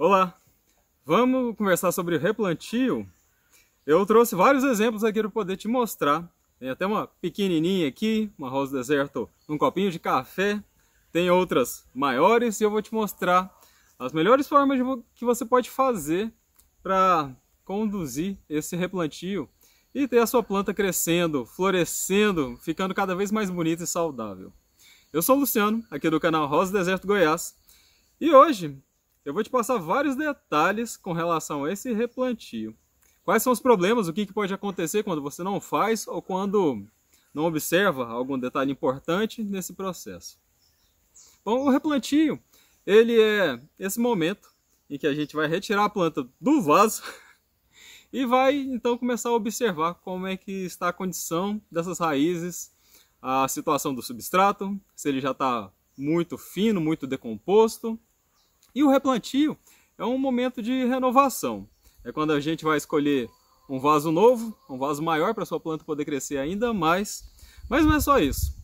Olá! Vamos conversar sobre replantio? Eu trouxe vários exemplos aqui para poder te mostrar. Tem até uma pequenininha aqui, uma rosa deserto num copinho de café. Tem outras maiores e eu vou te mostrar as melhores formas vo que você pode fazer para conduzir esse replantio e ter a sua planta crescendo, florescendo, ficando cada vez mais bonita e saudável. Eu sou o Luciano, aqui do canal Rosa Deserto Goiás, e hoje eu vou te passar vários detalhes com relação a esse replantio. Quais são os problemas, o que, pode acontecer quando você não faz ou quando não observa algum detalhe importante nesse processo. Bom, o replantio, ele é esse momento em que a gente vai retirar a planta do vaso e vai então começar a observar como é que está a condição dessas raízes, a situação do substrato, se ele já está muito fino, muito decomposto, e o replantio é um momento de renovação. É quando a gente vai escolher um vaso novo, um vaso maior para sua planta poder crescer ainda mais. Mas não é só isso.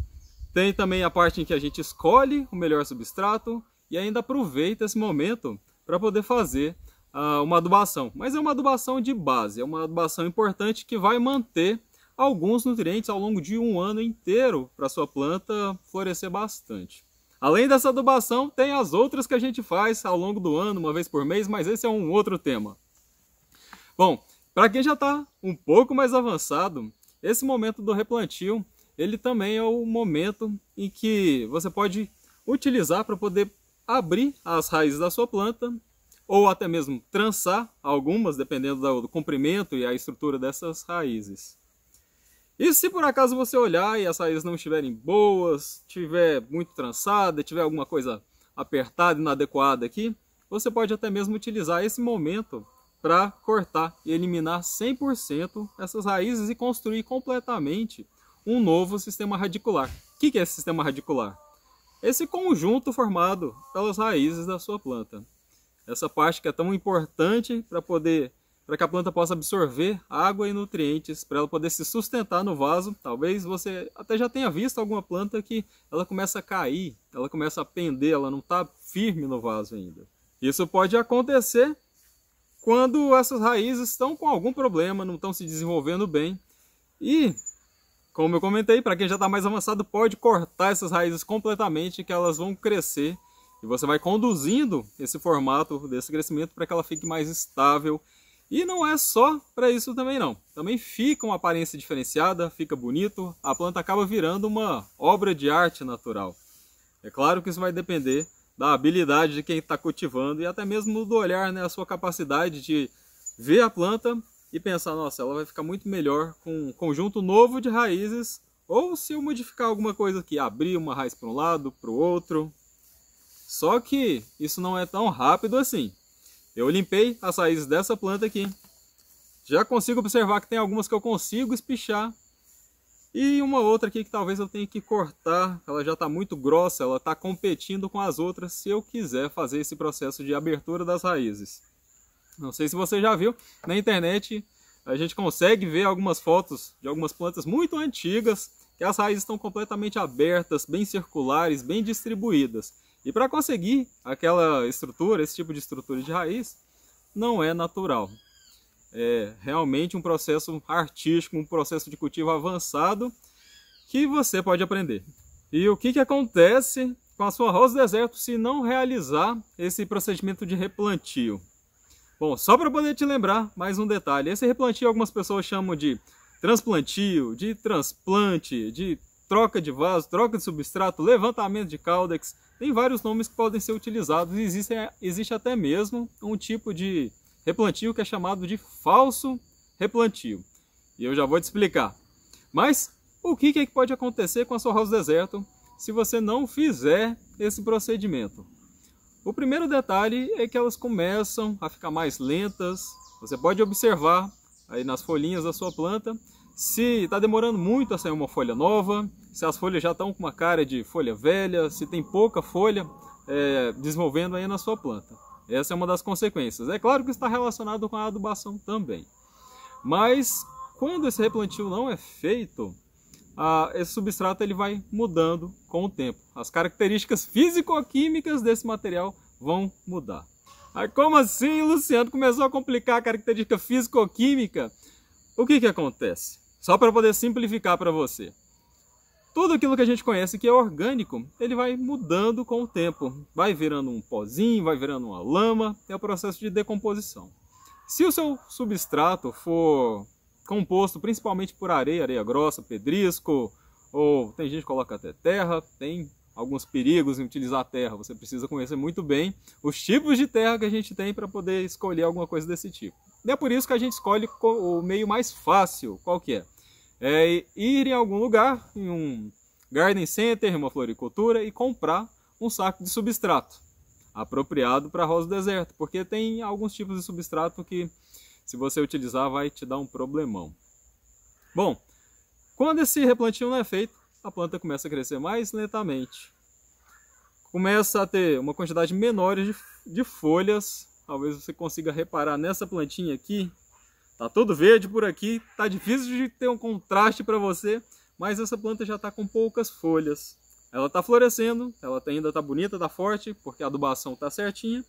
Tem também a parte em que a gente escolhe o melhor substrato e ainda aproveita esse momento para poder fazer uh, uma adubação. Mas é uma adubação de base, é uma adubação importante que vai manter alguns nutrientes ao longo de um ano inteiro para sua planta florescer bastante. Além dessa adubação, tem as outras que a gente faz ao longo do ano, uma vez por mês, mas esse é um outro tema. Bom, para quem já está um pouco mais avançado, esse momento do replantio, ele também é o momento em que você pode utilizar para poder abrir as raízes da sua planta ou até mesmo trançar algumas, dependendo do comprimento e a estrutura dessas raízes. E se por acaso você olhar e as raízes não estiverem boas, tiver muito trançada, tiver alguma coisa apertada, inadequada aqui, você pode até mesmo utilizar esse momento para cortar e eliminar 100% essas raízes e construir completamente um novo sistema radicular. O que é esse sistema radicular? Esse conjunto formado pelas raízes da sua planta. Essa parte que é tão importante para poder para que a planta possa absorver água e nutrientes para ela poder se sustentar no vaso. Talvez você até já tenha visto alguma planta que ela começa a cair, ela começa a pender, ela não está firme no vaso ainda. Isso pode acontecer quando essas raízes estão com algum problema, não estão se desenvolvendo bem. E, como eu comentei, para quem já está mais avançado, pode cortar essas raízes completamente que elas vão crescer e você vai conduzindo esse formato desse crescimento para que ela fique mais estável e não é só para isso também não. Também fica uma aparência diferenciada, fica bonito, a planta acaba virando uma obra de arte natural. É claro que isso vai depender da habilidade de quem está cultivando e até mesmo do olhar, né, a sua capacidade de ver a planta e pensar, nossa, ela vai ficar muito melhor com um conjunto novo de raízes ou se eu modificar alguma coisa aqui, abrir uma raiz para um lado, para o outro. Só que isso não é tão rápido assim. Eu limpei as raízes dessa planta aqui. Já consigo observar que tem algumas que eu consigo espichar. E uma outra aqui que talvez eu tenha que cortar. Ela já está muito grossa, ela está competindo com as outras se eu quiser fazer esse processo de abertura das raízes. Não sei se você já viu, na internet a gente consegue ver algumas fotos de algumas plantas muito antigas que as raízes estão completamente abertas, bem circulares, bem distribuídas. E para conseguir aquela estrutura, esse tipo de estrutura de raiz, não é natural. É realmente um processo artístico, um processo de cultivo avançado que você pode aprender. E o que, que acontece com a sua rosa do deserto se não realizar esse procedimento de replantio? Bom, só para poder te lembrar mais um detalhe, esse replantio algumas pessoas chamam de transplantio, de transplante, de troca de vaso, troca de substrato, levantamento de caldex, tem vários nomes que podem ser utilizados, existe, existe até mesmo um tipo de replantio que é chamado de falso replantio. E eu já vou te explicar. Mas o que, que é pode acontecer com a sua house deserto se você não fizer esse procedimento? O primeiro detalhe é que elas começam a ficar mais lentas. Você pode observar aí nas folhinhas da sua planta se está demorando muito a sair uma folha nova, se as folhas já estão com uma cara de folha velha, se tem pouca folha é, desenvolvendo aí na sua planta. Essa é uma das consequências. É claro que está relacionado com a adubação também. Mas quando esse replantio não é feito, a, esse substrato ele vai mudando com o tempo. As características físico-químicas desse material vão mudar. Aí como assim, Luciano? Começou a complicar a característica físico-química? O que, que acontece? Só para poder simplificar para você. Tudo aquilo que a gente conhece que é orgânico, ele vai mudando com o tempo. Vai virando um pozinho, vai virando uma lama, é o processo de decomposição. Se o seu substrato for composto principalmente por areia, areia grossa, pedrisco, ou tem gente que coloca até terra, tem alguns perigos em utilizar a terra. Você precisa conhecer muito bem os tipos de terra que a gente tem para poder escolher alguma coisa desse tipo. E é por isso que a gente escolhe o meio mais fácil, qual que é? é ir em algum lugar, em um garden center, uma floricultura e comprar um saco de substrato apropriado para rosa do deserto, porque tem alguns tipos de substrato que se você utilizar vai te dar um problemão. Bom, quando esse replantio não é feito, a planta começa a crescer mais lentamente. Começa a ter uma quantidade menor de, de folhas. Talvez você consiga reparar nessa plantinha aqui, Tá todo verde por aqui, tá difícil de ter um contraste para você, mas essa planta já está com poucas folhas. Ela está florescendo, ela tá, ainda está bonita, está forte, porque a adubação está certinha,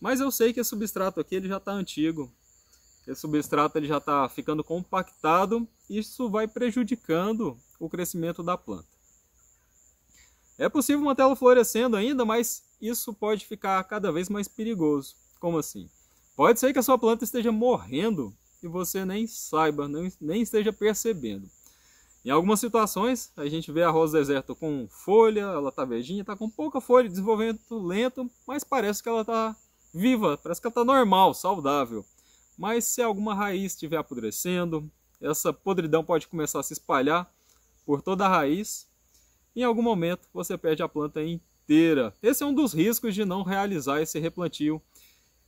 mas eu sei que esse substrato aqui ele já está antigo. Esse substrato ele já está ficando compactado e isso vai prejudicando o crescimento da planta. É possível mantê-la florescendo ainda, mas isso pode ficar cada vez mais perigoso. Como assim? Pode ser que a sua planta esteja morrendo e você nem saiba, nem, nem esteja percebendo. Em algumas situações, a gente vê a rosa deserta com folha, ela está verdinha, está com pouca folha, desenvolvimento lento, mas parece que ela está viva, parece que ela está normal, saudável. Mas se alguma raiz estiver apodrecendo, essa podridão pode começar a se espalhar por toda a raiz. Em algum momento, você perde a planta inteira. Esse é um dos riscos de não realizar esse replantio.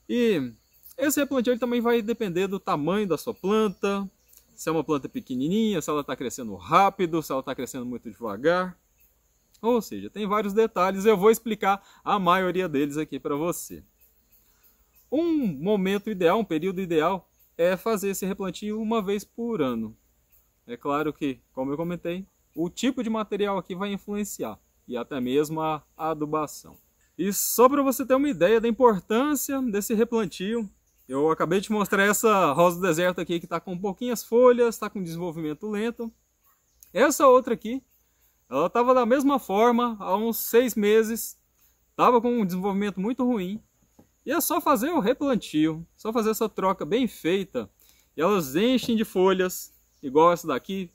E esse replantio também vai depender do tamanho da sua planta, se é uma planta pequenininha, se ela está crescendo rápido, se ela está crescendo muito devagar. Ou seja, tem vários detalhes, eu vou explicar a maioria deles aqui para você. Um momento ideal, um período ideal, é fazer esse replantio uma vez por ano. É claro que, como eu comentei, o tipo de material aqui vai influenciar, e até mesmo a adubação. E só para você ter uma ideia da importância desse replantio, eu acabei de mostrar essa rosa do deserto aqui que está com pouquinhas folhas, está com desenvolvimento lento. Essa outra aqui, ela estava da mesma forma há uns seis meses, estava com um desenvolvimento muito ruim. E é só fazer o replantio, só fazer essa troca bem feita. E elas enchem de folhas, igual essa daqui.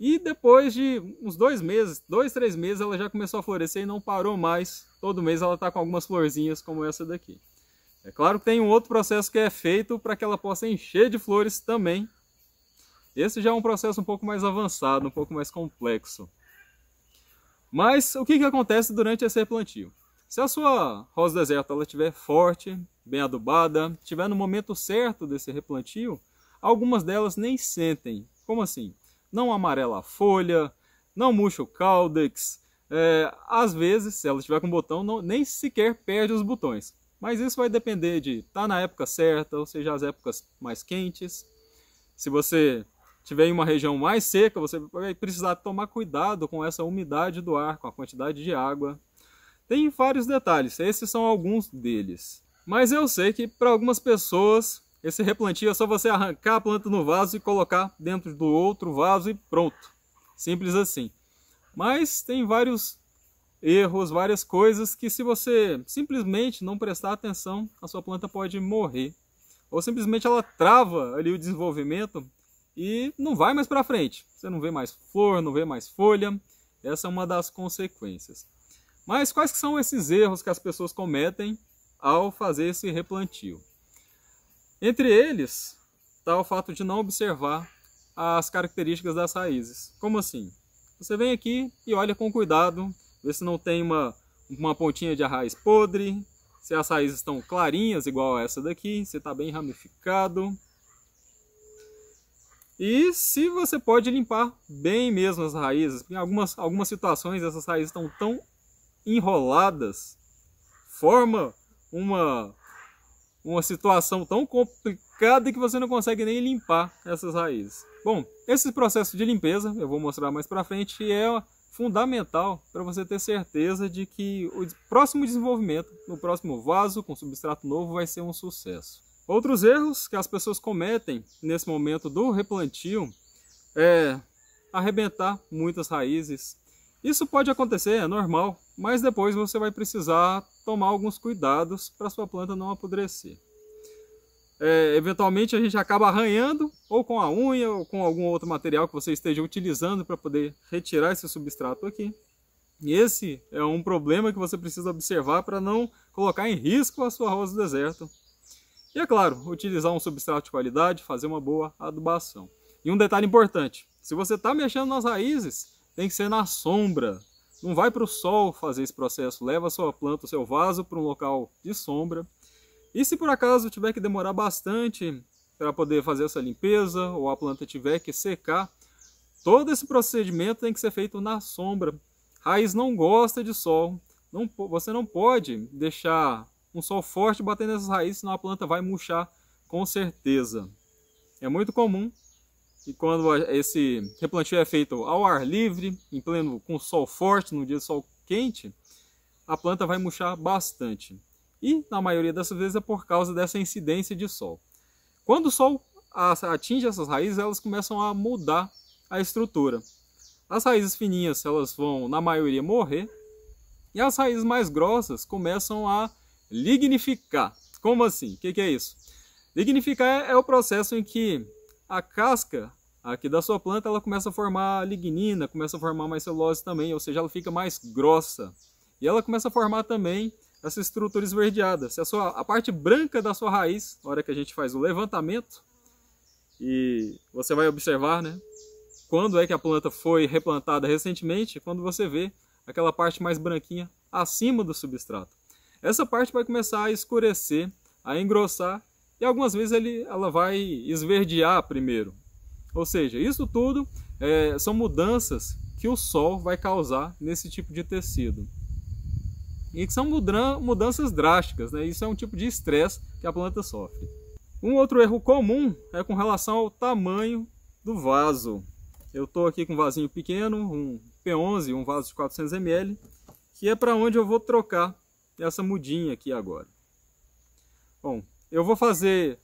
E depois de uns dois meses, dois, três meses, ela já começou a florescer e não parou mais. Todo mês ela está com algumas florzinhas como essa daqui. É claro que tem um outro processo que é feito para que ela possa encher de flores também. Esse já é um processo um pouco mais avançado, um pouco mais complexo. Mas o que, que acontece durante esse replantio? Se a sua rosa deserta ela estiver forte, bem adubada, estiver no momento certo desse replantio, algumas delas nem sentem. Como assim? Não amarela a folha, não murcha o caldex. É, às vezes, se ela estiver com botão, não, nem sequer perde os botões. Mas isso vai depender de estar tá na época certa, ou seja, as épocas mais quentes. Se você tiver em uma região mais seca, você vai precisar tomar cuidado com essa umidade do ar, com a quantidade de água. Tem vários detalhes, esses são alguns deles. Mas eu sei que para algumas pessoas esse replantio é só você arrancar a planta no vaso e colocar dentro do outro vaso e pronto. Simples assim. Mas tem vários erros, várias coisas que se você simplesmente não prestar atenção, a sua planta pode morrer. Ou simplesmente ela trava ali o desenvolvimento e não vai mais para frente. Você não vê mais flor, não vê mais folha. Essa é uma das consequências. Mas quais são esses erros que as pessoas cometem ao fazer esse replantio? Entre eles está o fato de não observar as características das raízes. Como assim? Você vem aqui e olha com cuidado se não tem uma, uma pontinha de raiz podre, se as raízes estão clarinhas, igual essa daqui, se está bem ramificado. E se você pode limpar bem mesmo as raízes. Em algumas, algumas situações essas raízes estão tão enroladas, forma uma, uma situação tão complicada que você não consegue nem limpar essas raízes. Bom, esse processo de limpeza, eu vou mostrar mais para frente, é fundamental para você ter certeza de que o próximo desenvolvimento, no próximo vaso com substrato novo, vai ser um sucesso. Outros erros que as pessoas cometem nesse momento do replantio é arrebentar muitas raízes. Isso pode acontecer, é normal, mas depois você vai precisar tomar alguns cuidados para sua planta não apodrecer é, eventualmente a gente acaba arranhando ou com a unha ou com algum outro material que você esteja utilizando para poder retirar esse substrato aqui. E esse é um problema que você precisa observar para não colocar em risco a sua rosa do deserto. E é claro, utilizar um substrato de qualidade, fazer uma boa adubação. E um detalhe importante, se você está mexendo nas raízes, tem que ser na sombra. Não vai para o sol fazer esse processo, leva a sua planta, o seu vaso para um local de sombra, e se por acaso tiver que demorar bastante para poder fazer essa limpeza ou a planta tiver que secar, todo esse procedimento tem que ser feito na sombra. Raiz não gosta de sol, não, você não pode deixar um sol forte batendo nessas raízes, senão a planta vai murchar com certeza. É muito comum que quando esse replantio é feito ao ar livre, em pleno com sol forte, no dia de sol quente, a planta vai murchar bastante e, na maioria das vezes, é por causa dessa incidência de sol. Quando o sol atinge essas raízes, elas começam a mudar a estrutura. As raízes fininhas elas vão, na maioria, morrer e as raízes mais grossas começam a lignificar. Como assim? O que, que, é isso? Lignificar é, é o processo em que a casca aqui da sua planta ela começa a formar lignina, começa a formar mais celulose também, ou seja, ela fica mais grossa. E ela começa a formar também essa estrutura esverdeada. Se a, sua, a parte branca da sua raiz, na hora que a gente faz o levantamento, e você vai observar, né? Quando é que a planta foi replantada recentemente, quando você vê aquela parte mais branquinha acima do substrato. Essa parte vai começar a escurecer, a engrossar, e algumas vezes ele, ela vai esverdear primeiro. Ou seja, isso tudo é, são mudanças que o sol vai causar nesse tipo de tecido e que são mudanças drásticas, né? isso é um tipo de estresse que a planta sofre. Um outro erro comum é com relação ao tamanho do vaso. Eu estou aqui com um vasinho pequeno, um P11, um vaso de 400ml, que é para onde eu vou trocar essa mudinha aqui agora. Bom, eu vou fazer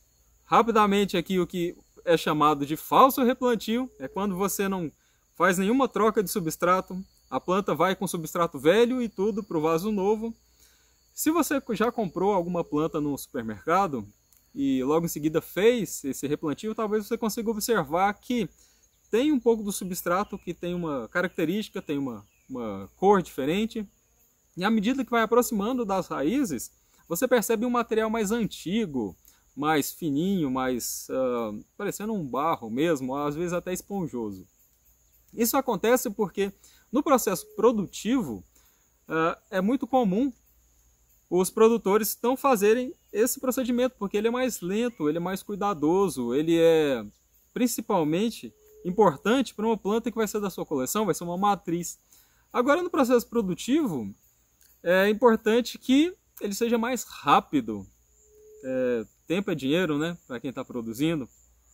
rapidamente aqui o que é chamado de falso replantio, é quando você não faz nenhuma troca de substrato, a planta vai com substrato velho e tudo para o vaso novo. Se você já comprou alguma planta no supermercado e logo em seguida fez esse replantio, talvez você consiga observar que tem um pouco do substrato que tem uma característica, tem uma, uma cor diferente. E à medida que vai aproximando das raízes, você percebe um material mais antigo, mais fininho, mais uh, parecendo um barro mesmo, às vezes até esponjoso. Isso acontece porque no processo produtivo, eh, é muito comum os produtores não fazerem esse procedimento, porque ele é mais lento, ele é mais cuidadoso, ele é principalmente importante para uma planta que vai ser da sua coleção, vai ser uma matriz. Agora, no processo produtivo, é importante que ele seja mais rápido. É, tempo é dinheiro, né? Para quem está produzindo.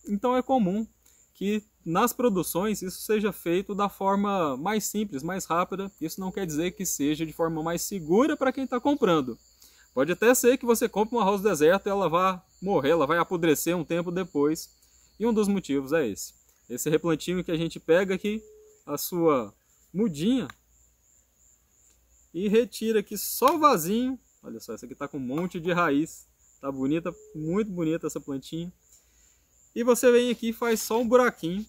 Então é comum que nas produções isso seja feito da forma mais simples, mais rápida. Isso não quer dizer que seja de forma mais segura para quem está comprando. Pode até ser que você compre uma rosa deserta e ela vá morrer, ela vai apodrecer um tempo depois. E um dos motivos é esse. Esse replantinho que a gente pega aqui, a sua mudinha, e retira aqui só o vasinho. Olha só, essa aqui está com um monte de raiz. Tá bonita, muito bonita essa plantinha. E você vem aqui, faz só um buraquinho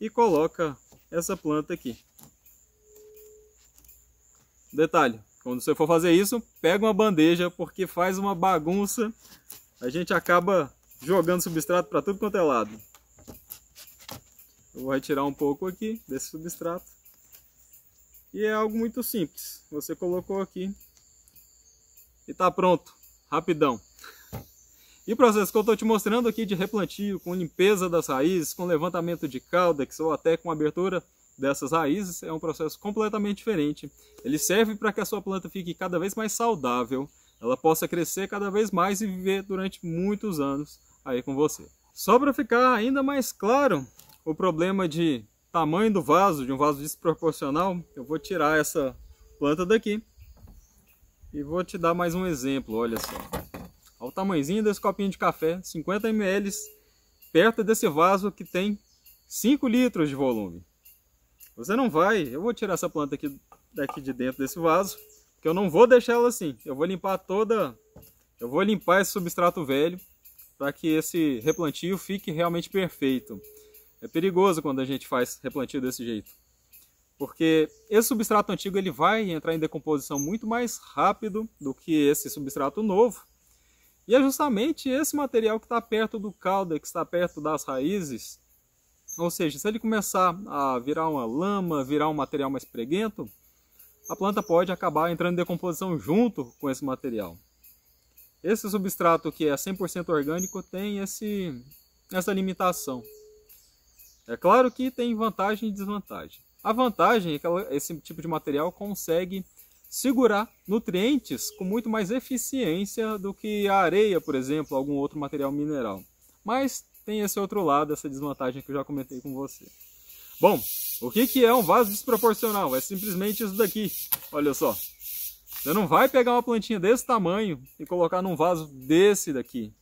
e coloca essa planta aqui. Detalhe, quando você for fazer isso, pega uma bandeja, porque faz uma bagunça. A gente acaba jogando substrato para tudo quanto é lado. Eu vou retirar um pouco aqui desse substrato. E é algo muito simples. Você colocou aqui e está pronto. Rapidão. E o processo que eu estou te mostrando aqui de replantio, com limpeza das raízes, com levantamento de caudex ou até com abertura dessas raízes, é um processo completamente diferente. Ele serve para que a sua planta fique cada vez mais saudável, ela possa crescer cada vez mais e viver durante muitos anos aí com você. Só para ficar ainda mais claro o problema de tamanho do vaso, de um vaso desproporcional, eu vou tirar essa planta daqui e vou te dar mais um exemplo, olha só. Olha o tamanhozinho desse copinho de café, 50 ml, perto desse vaso que tem 5 litros de volume. Você não vai, eu vou tirar essa planta aqui daqui de dentro desse vaso, que eu não vou deixar ela assim. Eu vou limpar toda, eu vou limpar esse substrato velho para que esse replantio fique realmente perfeito. É perigoso quando a gente faz replantio desse jeito. Porque esse substrato antigo ele vai entrar em decomposição muito mais rápido do que esse substrato novo. E é justamente esse material que está perto do caule, é que está perto das raízes. Ou seja, se ele começar a virar uma lama, virar um material mais preguento, a planta pode acabar entrando em decomposição junto com esse material. Esse substrato que é 100% orgânico tem esse, essa limitação. É claro que tem vantagem e desvantagem. A vantagem é que esse tipo de material consegue segurar nutrientes com muito mais eficiência do que a areia, por exemplo, algum outro material mineral. Mas tem esse outro lado, essa desvantagem que eu já comentei com você. Bom, o que, que é um vaso desproporcional? É simplesmente isso daqui. Olha só. Você não vai pegar uma plantinha desse tamanho e colocar num vaso desse daqui.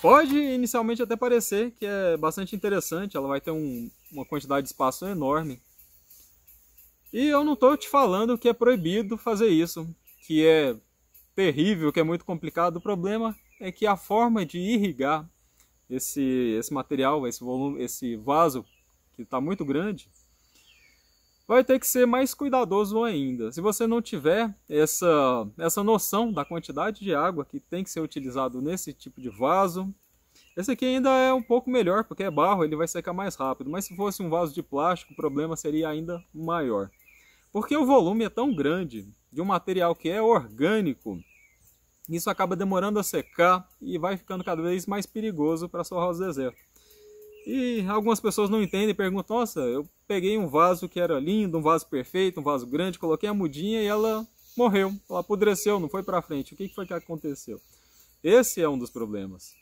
Pode inicialmente até parecer que é bastante interessante, ela vai ter um, uma quantidade de espaço enorme, e eu não estou te falando que é proibido fazer isso, que é terrível, que é muito complicado. O problema é que a forma de irrigar esse, esse material, esse volume, esse vaso que está muito grande, vai ter que ser mais cuidadoso ainda. Se você não tiver essa, essa noção da quantidade de água que tem que ser utilizado nesse tipo de vaso, esse aqui ainda é um pouco melhor, porque é barro, ele vai secar mais rápido, mas se fosse um vaso de plástico, o problema seria ainda maior. Porque o volume é tão grande de um material que é orgânico, isso acaba demorando a secar e vai ficando cada vez mais perigoso para sua rosa deserta. E algumas pessoas não entendem e perguntam, nossa, eu peguei um vaso que era lindo, um vaso perfeito, um vaso grande, coloquei a mudinha e ela morreu, ela apodreceu, não foi para frente. O que foi que aconteceu? Esse é um dos problemas.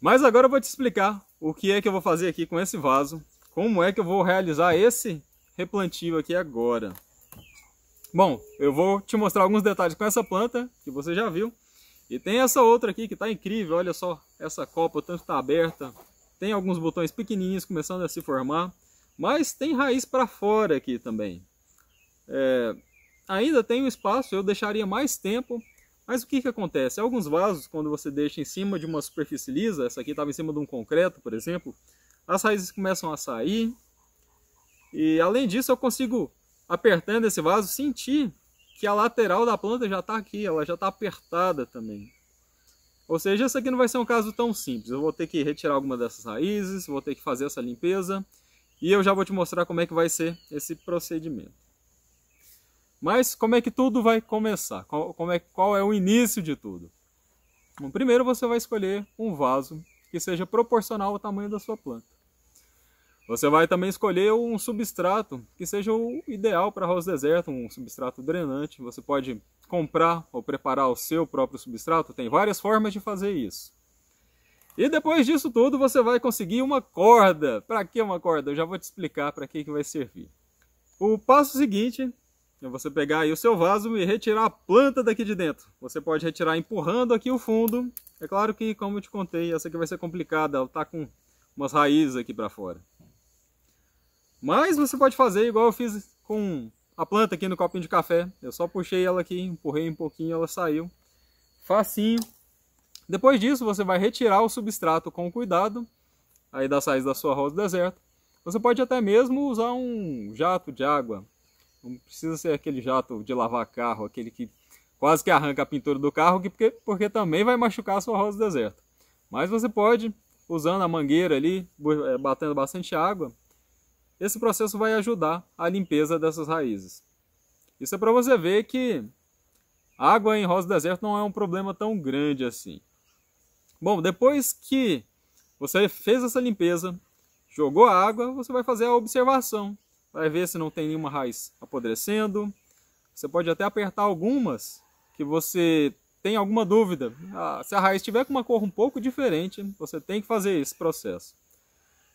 Mas agora eu vou te explicar o que é que eu vou fazer aqui com esse vaso, como é que eu vou realizar esse replantio aqui agora. Bom, eu vou te mostrar alguns detalhes com essa planta, que você já viu. E tem essa outra aqui que está incrível, olha só essa copa, o tanto está aberta. Tem alguns botões pequenininhos começando a se formar, mas tem raiz para fora aqui também. É, ainda tem um espaço, eu deixaria mais tempo, mas o que, que acontece? Alguns vasos, quando você deixa em cima de uma superfície lisa, essa aqui estava em cima de um concreto, por exemplo, as raízes começam a sair, e além disso, eu consigo, apertando esse vaso, sentir que a lateral da planta já está aqui, ela já está apertada também. Ou seja, esse aqui não vai ser um caso tão simples. Eu vou ter que retirar alguma dessas raízes, vou ter que fazer essa limpeza. E eu já vou te mostrar como é que vai ser esse procedimento. Mas como é que tudo vai começar? Qual, como é, qual é o início de tudo? Bom, primeiro você vai escolher um vaso que seja proporcional ao tamanho da sua planta. Você vai também escolher um substrato que seja o ideal para arroz deserto, um substrato drenante. Você pode comprar ou preparar o seu próprio substrato, tem várias formas de fazer isso. E depois disso tudo, você vai conseguir uma corda. Para que uma corda? Eu já vou te explicar para que, que vai servir. O passo seguinte é você pegar aí o seu vaso e retirar a planta daqui de dentro. Você pode retirar empurrando aqui o fundo. É claro que, como eu te contei, essa aqui vai ser complicada. Ela está com umas raízes aqui para fora. Mas você pode fazer igual eu fiz com a planta aqui no copinho de café. Eu só puxei ela aqui, empurrei um pouquinho, ela saiu. Facinho. Depois disso, você vai retirar o substrato com cuidado, aí da raízes da sua rosa deserta. Você pode até mesmo usar um jato de água. Não precisa ser aquele jato de lavar carro, aquele que quase que arranca a pintura do carro, porque, porque também vai machucar a sua rosa deserta. Mas você pode, usando a mangueira ali, eh, batendo bastante água, esse processo vai ajudar a limpeza dessas raízes. Isso é para você ver que água em rosa do deserto não é um problema tão grande assim. Bom, depois que você fez essa limpeza, jogou a água, você vai fazer a observação. Vai ver se não tem nenhuma raiz apodrecendo. Você pode até apertar algumas que você tem alguma dúvida. Ah, se a raiz tiver com uma cor um pouco diferente, você tem que fazer esse processo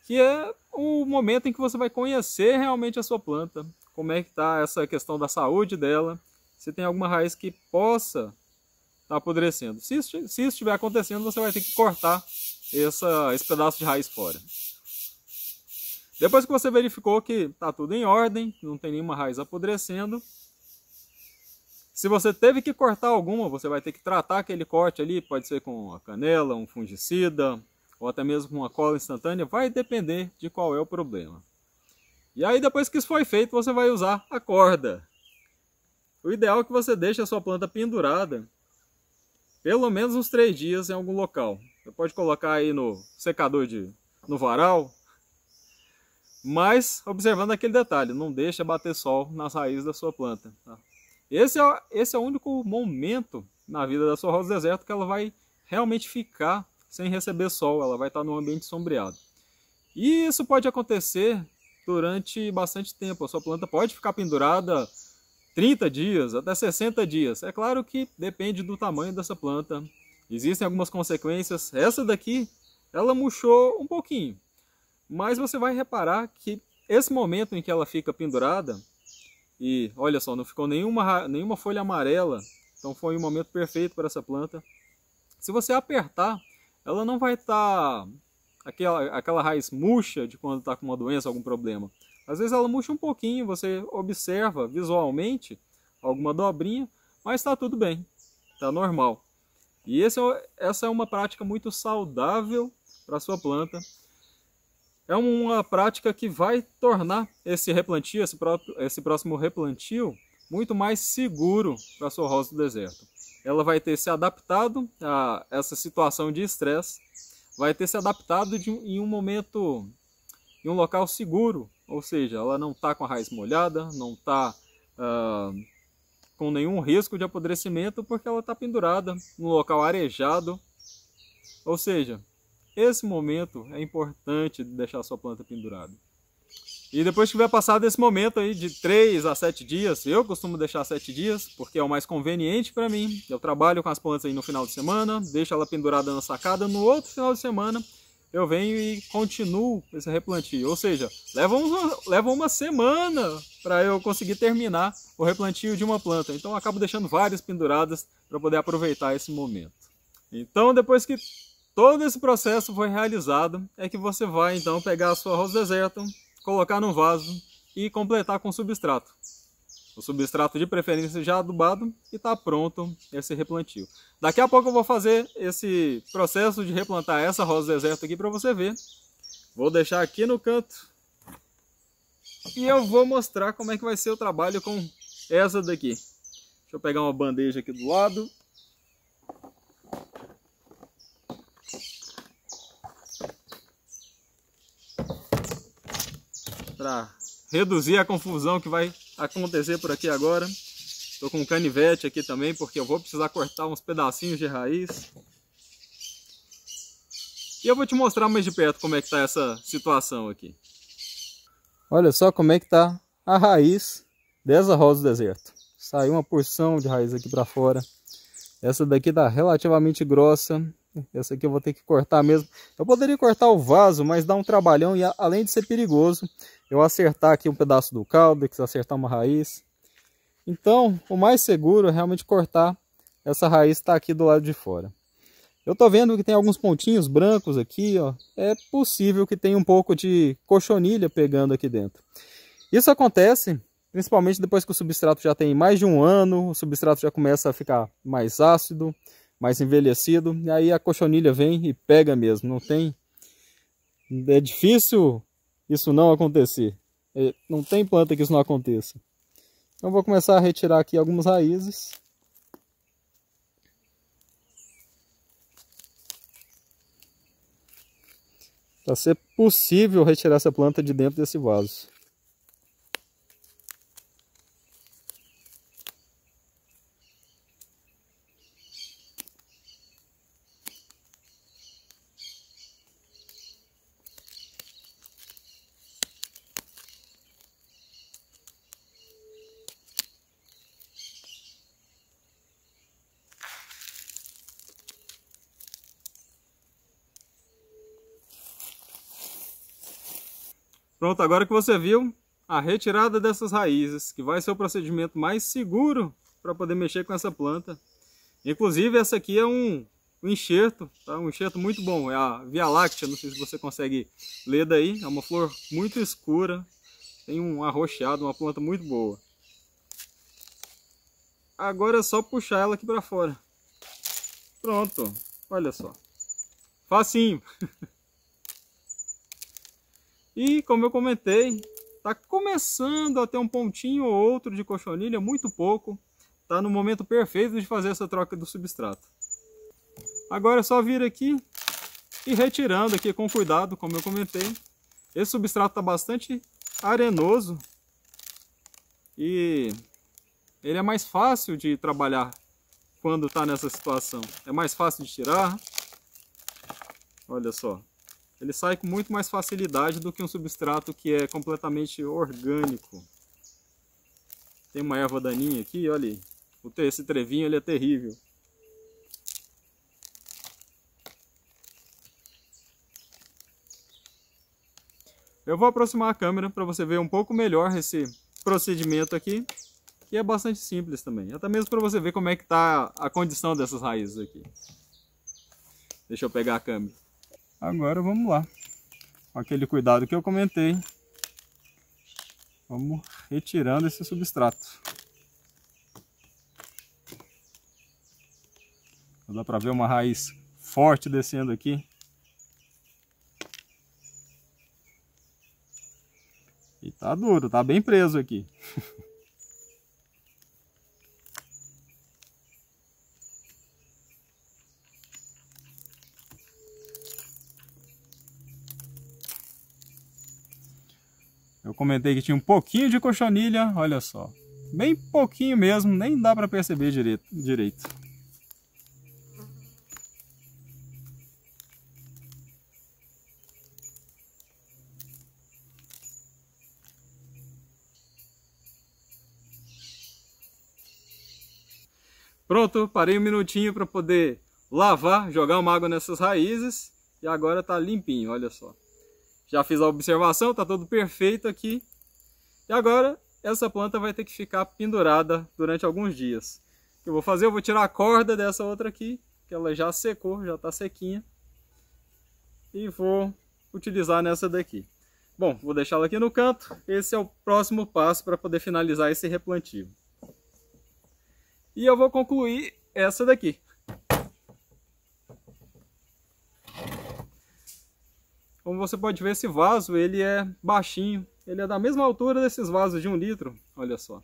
que é o momento em que você vai conhecer realmente a sua planta, como é que está essa questão da saúde dela, se tem alguma raiz que possa estar tá apodrecendo. Se isso, se isso estiver acontecendo, você vai ter que cortar essa, esse pedaço de raiz fora. Depois que você verificou que está tudo em ordem, não tem nenhuma raiz apodrecendo, se você teve que cortar alguma, você vai ter que tratar aquele corte ali, pode ser com a canela, um fungicida, ou até mesmo com uma cola instantânea, vai depender de qual é o problema. E aí depois que isso foi feito, você vai usar a corda. O ideal é que você deixe a sua planta pendurada pelo menos uns três dias em algum local. Você pode colocar aí no secador de no varal, mas observando aquele detalhe, não deixa bater sol nas raízes da sua planta. Tá? Esse, é, esse é o único momento na vida da sua rosa deserto que ela vai realmente ficar sem receber sol, ela vai estar num ambiente sombreado. E isso pode acontecer durante bastante tempo. A sua planta pode ficar pendurada 30 dias, até 60 dias. É claro que depende do tamanho dessa planta. Existem algumas consequências. Essa daqui, ela murchou um pouquinho. Mas você vai reparar que esse momento em que ela fica pendurada, e olha só, não ficou nenhuma, nenhuma folha amarela, então foi um momento perfeito para essa planta. Se você apertar ela não vai estar tá aquela, aquela raiz murcha de quando está com uma doença, algum problema. Às vezes ela murcha um pouquinho, você observa visualmente alguma dobrinha, mas está tudo bem, está normal. E esse, é essa é uma prática muito saudável para a sua planta. É uma prática que vai tornar esse replantio, esse, próprio, esse próximo replantio, muito mais seguro para a sua rosa do deserto ela vai ter se adaptado a essa situação de estresse, vai ter se adaptado de, em um momento, em um local seguro, ou seja, ela não está com a raiz molhada, não está ah, com nenhum risco de apodrecimento porque ela está pendurada no local arejado. Ou seja, esse momento é importante deixar deixar sua planta pendurada. E depois que tiver passado esse momento aí de 3 a 7 dias, eu costumo deixar 7 dias, porque é o mais conveniente para mim. Eu trabalho com as plantas aí no final de semana, deixo ela pendurada na sacada, no outro final de semana eu venho e continuo esse replantio. Ou seja, leva uma, leva uma semana para eu conseguir terminar o replantio de uma planta. Então eu acabo deixando várias penduradas para poder aproveitar esse momento. Então depois que todo esse processo foi realizado, é que você vai então pegar a sua rosa deserta, colocar num vaso e completar com substrato. O substrato de preferência já adubado e está pronto esse replantio. Daqui a pouco eu vou fazer esse processo de replantar essa rosa deserta aqui para você ver. Vou deixar aqui no canto e eu vou mostrar como é que vai ser o trabalho com essa daqui. Deixa eu pegar uma bandeja aqui do lado. para reduzir a confusão que vai acontecer por aqui agora. Estou com um canivete aqui também, porque eu vou precisar cortar uns pedacinhos de raiz. E eu vou te mostrar mais de perto como é que está essa situação aqui. Olha só como é que está a raiz dessa rosa do deserto. Saiu uma porção de raiz aqui para fora. Essa daqui está relativamente grossa, essa aqui eu vou ter que cortar mesmo. Eu poderia cortar o vaso, mas dá um trabalhão e além de ser perigoso, eu acertar aqui um pedaço do caldo, que acertar uma raiz. Então, o mais seguro é realmente cortar essa raiz está aqui do lado de fora. Eu estou vendo que tem alguns pontinhos brancos aqui, ó. É possível que tenha um pouco de cochonilha pegando aqui dentro. Isso acontece principalmente depois que o substrato já tem mais de um ano, o substrato já começa a ficar mais ácido, mais envelhecido, e aí a cochonilha vem e pega mesmo, não tem... É difícil isso não acontecer. É, não tem planta que isso não aconteça. Então vou começar a retirar aqui algumas raízes. Para ser possível retirar essa planta de dentro desse vaso. Pronto, agora que você viu a retirada dessas raízes, que vai ser o procedimento mais seguro para poder mexer com essa planta. Inclusive, essa aqui é um, um enxerto, tá? um enxerto muito bom, é a Via Láctea, não sei se você consegue ler daí, é uma flor muito escura, tem um arroxeado, uma planta muito boa. Agora é só puxar ela aqui para fora. Pronto, olha só. Facinho! E como eu comentei, está começando a ter um pontinho ou outro de cochonilha, muito pouco. Está no momento perfeito de fazer essa troca do substrato. Agora é só vir aqui e retirando aqui com cuidado, como eu comentei. Esse substrato está bastante arenoso e ele é mais fácil de trabalhar quando está nessa situação. É mais fácil de tirar. Olha só ele sai com muito mais facilidade do que um substrato que é completamente orgânico. Tem uma erva daninha aqui, olha aí. Esse trevinho ele é terrível. Eu vou aproximar a câmera para você ver um pouco melhor esse procedimento aqui, que é bastante simples também. Até mesmo para você ver como é que está a condição dessas raízes aqui. Deixa eu pegar a câmera. Agora vamos lá. Aquele cuidado que eu comentei. Vamos retirando esse substrato. Dá para ver uma raiz forte descendo aqui. E tá duro, tá bem preso aqui. comentei que tinha um pouquinho de cochonilha, olha só. Bem pouquinho mesmo, nem dá para perceber direito. direito. Pronto, parei um minutinho para poder lavar, jogar uma água nessas raízes e agora está limpinho, olha só. Já fiz a observação, está tudo perfeito aqui. E agora essa planta vai ter que ficar pendurada durante alguns dias. O que eu vou fazer? Eu vou tirar a corda dessa outra aqui, que ela já secou, já está sequinha. E vou utilizar nessa daqui. Bom, vou deixá-la aqui no canto. Esse é o próximo passo para poder finalizar esse replantio. E eu vou concluir essa daqui. Como você pode ver, esse vaso ele é baixinho, ele é da mesma altura desses vasos de um litro, olha só.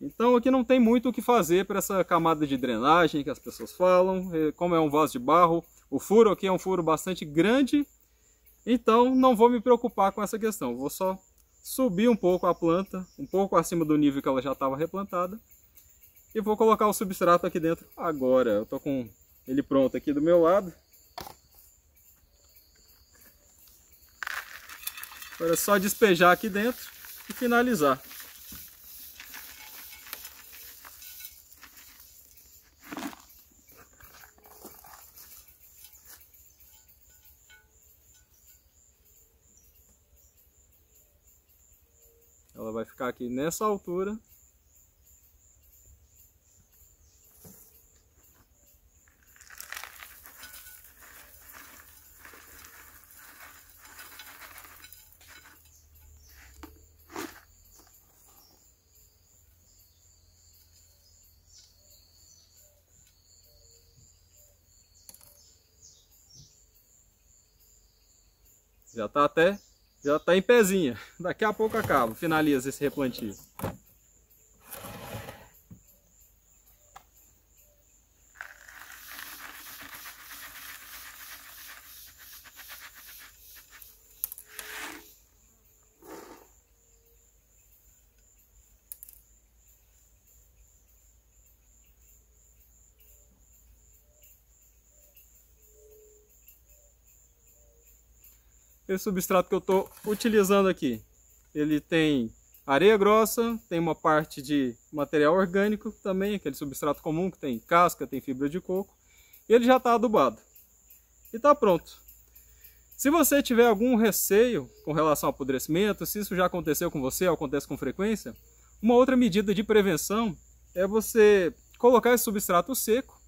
Então aqui não tem muito o que fazer para essa camada de drenagem que as pessoas falam, como é um vaso de barro, o furo aqui é um furo bastante grande, então não vou me preocupar com essa questão, vou só subir um pouco a planta, um pouco acima do nível que ela já estava replantada, e vou colocar o substrato aqui dentro agora. Eu estou com ele pronto aqui do meu lado, Agora é só despejar aqui dentro e finalizar. Ela vai ficar aqui nessa altura Já está até, já tá em pezinha. Daqui a pouco acaba, finaliza esse replantio. esse substrato que eu estou utilizando aqui. Ele tem areia grossa, tem uma parte de material orgânico também, aquele substrato comum que tem casca, tem fibra de coco. Ele já está adubado e está pronto. Se você tiver algum receio com relação ao apodrecimento, se isso já aconteceu com você ou acontece com frequência, uma outra medida de prevenção é você colocar esse substrato seco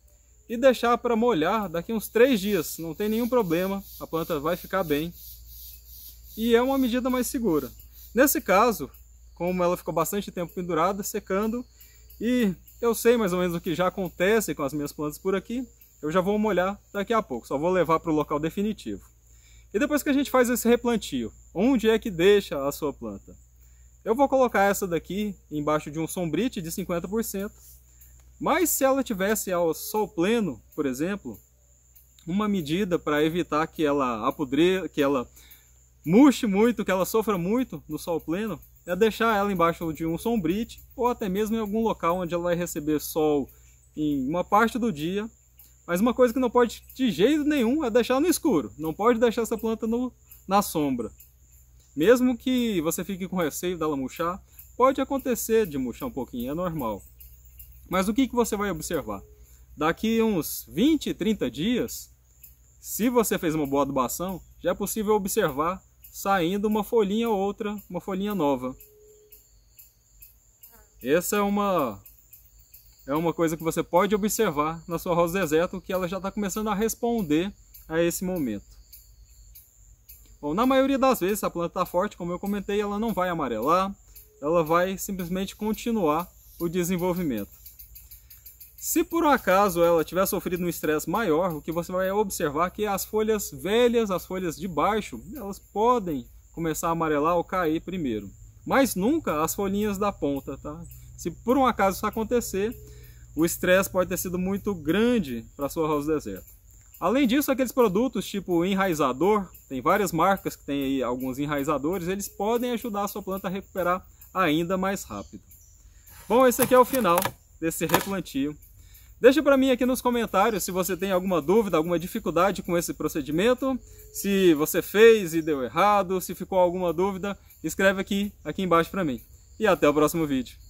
e deixar para molhar daqui uns 3 dias. Não tem nenhum problema, a planta vai ficar bem e é uma medida mais segura. Nesse caso, como ela ficou bastante tempo pendurada, secando, e eu sei mais ou menos o que já acontece com as minhas plantas por aqui, eu já vou molhar daqui a pouco, só vou levar para o local definitivo. E depois que a gente faz esse replantio, onde é que deixa a sua planta? Eu vou colocar essa daqui embaixo de um sombrite de 50%, mas se ela tivesse ao sol pleno, por exemplo, uma medida para evitar que ela apodreça, que ela murche muito, que ela sofra muito no sol pleno, é deixar ela embaixo de um sombrite ou até mesmo em algum local onde ela vai receber sol em uma parte do dia. Mas uma coisa que não pode de jeito nenhum é deixar no escuro. Não pode deixar essa planta no, na sombra. Mesmo que você fique com receio dela murchar, pode acontecer de murchar um pouquinho, é normal. Mas o que, que você vai observar? Daqui uns 20, 30 dias, se você fez uma boa adubação, já é possível observar saindo uma folhinha ou outra, uma folhinha nova. Essa é uma é uma coisa que você pode observar na sua rosa deserto que ela já está começando a responder a esse momento. Bom, na maioria das vezes a planta está forte, como eu comentei, ela não vai amarelar, ela vai simplesmente continuar o desenvolvimento. Se por um acaso ela tiver sofrido um estresse maior, o que você vai observar é que as folhas velhas, as folhas de baixo, elas podem começar a amarelar ou cair primeiro. Mas nunca as folhinhas da ponta, tá? Se por um acaso isso acontecer, o estresse pode ter sido muito grande para sua rosa deserta. Além disso, aqueles produtos tipo enraizador, tem várias marcas que têm aí alguns enraizadores, eles podem ajudar a sua planta a recuperar ainda mais rápido. Bom, esse aqui é o final desse replantio Deixa para mim aqui nos comentários se você tem alguma dúvida, alguma dificuldade com esse procedimento, se você fez e deu errado, se ficou alguma dúvida, escreve aqui, aqui embaixo para mim. E até o próximo vídeo.